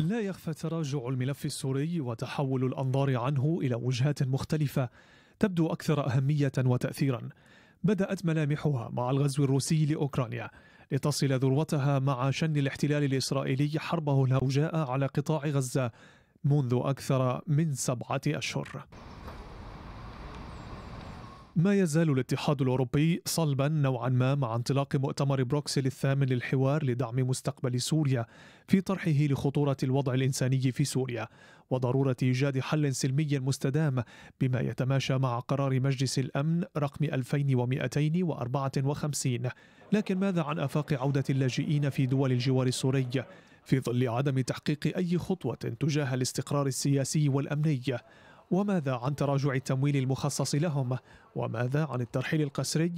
لا يخفى تراجع الملف السوري وتحول الانظار عنه الى وجهات مختلفه تبدو اكثر اهميه وتاثيرا بدات ملامحها مع الغزو الروسي لاوكرانيا لتصل ذروتها مع شن الاحتلال الاسرائيلي حربه الهوجاء على قطاع غزه منذ اكثر من سبعه اشهر ما يزال الاتحاد الأوروبي صلبا نوعا ما مع انطلاق مؤتمر بروكسل الثامن للحوار لدعم مستقبل سوريا في طرحه لخطورة الوضع الإنساني في سوريا وضرورة إيجاد حل سلمي مستدام بما يتماشى مع قرار مجلس الأمن رقم 2254 لكن ماذا عن آفاق عودة اللاجئين في دول الجوار السوري في ظل عدم تحقيق أي خطوة تجاه الاستقرار السياسي والأمني وماذا عن تراجع التمويل المخصص لهم وماذا عن الترحيل القسري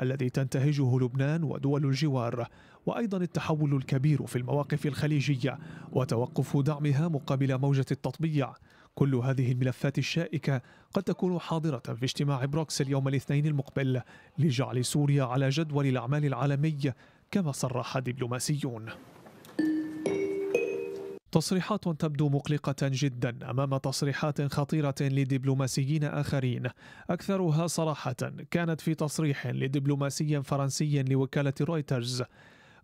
الذي تنتهجه لبنان ودول الجوار وايضا التحول الكبير في المواقف الخليجيه وتوقف دعمها مقابل موجه التطبيع كل هذه الملفات الشائكه قد تكون حاضره في اجتماع بروكسل يوم الاثنين المقبل لجعل سوريا على جدول الاعمال العالمي كما صرح دبلوماسيون تصريحات تبدو مقلقة جدا أمام تصريحات خطيرة لدبلوماسيين آخرين أكثرها صراحة كانت في تصريح لدبلوماسي فرنسي لوكالة رويترز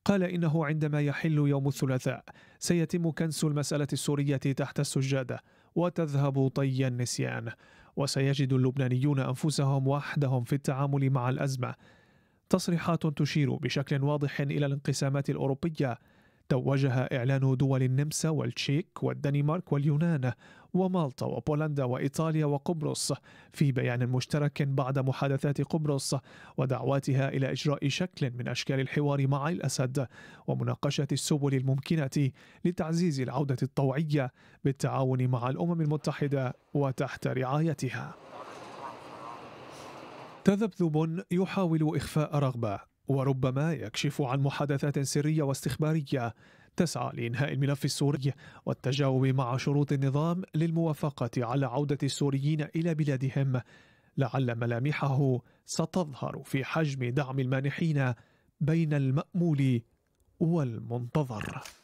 قال إنه عندما يحل يوم الثلاثاء سيتم كنس المسألة السورية تحت السجادة وتذهب طي النسيان وسيجد اللبنانيون أنفسهم وحدهم في التعامل مع الأزمة تصريحات تشير بشكل واضح إلى الانقسامات الأوروبية توجها إعلان دول النمسا والتشيك والدنمارك واليونان ومالطا وبولندا وإيطاليا وقبرص في بيان مشترك بعد محادثات قبرص ودعواتها إلى إجراء شكل من أشكال الحوار مع الأسد ومناقشة السبل الممكنة لتعزيز العودة الطوعية بالتعاون مع الأمم المتحدة وتحت رعايتها تذبذب يحاول إخفاء رغبة وربما يكشف عن محادثات سريه واستخباريه تسعى لانهاء الملف السوري والتجاوب مع شروط النظام للموافقه على عوده السوريين الى بلادهم لعل ملامحه ستظهر في حجم دعم المانحين بين المامول والمنتظر